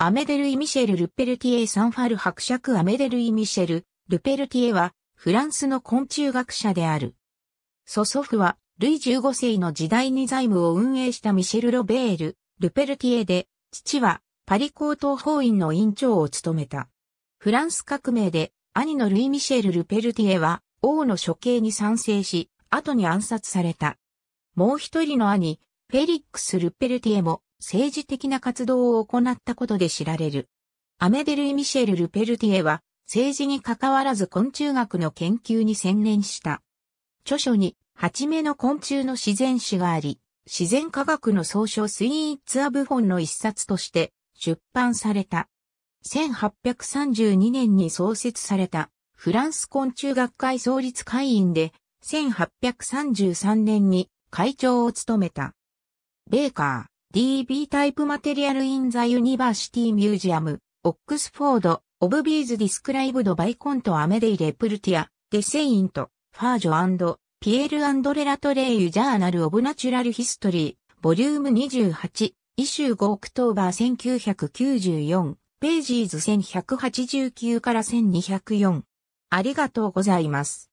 アメデルイ・ミシェル・ルペルティエ・サンファル伯爵アメデルイ・ミシェル・ルペルティエは、フランスの昆虫学者である。祖祖父は、ルイ15世の時代に財務を運営したミシェル・ロベール・ルペルティエで、父は、パリ高等法院の院長を務めた。フランス革命で、兄のルイ・ミシェル・ルペルティエは、王の処刑に賛成し、後に暗殺された。もう一人の兄、フェリックス・ルペルティエも、政治的な活動を行ったことで知られる。アメデルイ・ミシェル・ルペルティエは、政治に関わらず昆虫学の研究に専念した。著書に、はちめの昆虫の自然史があり、自然科学の総書スイーツ・アブフォンの一冊として出版された。1832年に創設されたフランス昆虫学会創立会員で、1833年に会長を務めた。ベーカー。DB タイプマテリアルインザユニバーシティミュージアム、オックスフォード、オブビーズディスクライブドバイコントアメデイレプルティア、デセイント、ファージョピエール・アンドレラトレイユ・ジャーナル・オブ・ナチュラル・ヒストリー、ボリューム28、イシュー5オクトーバー1994、ページーズ1189から1204。ありがとうございます。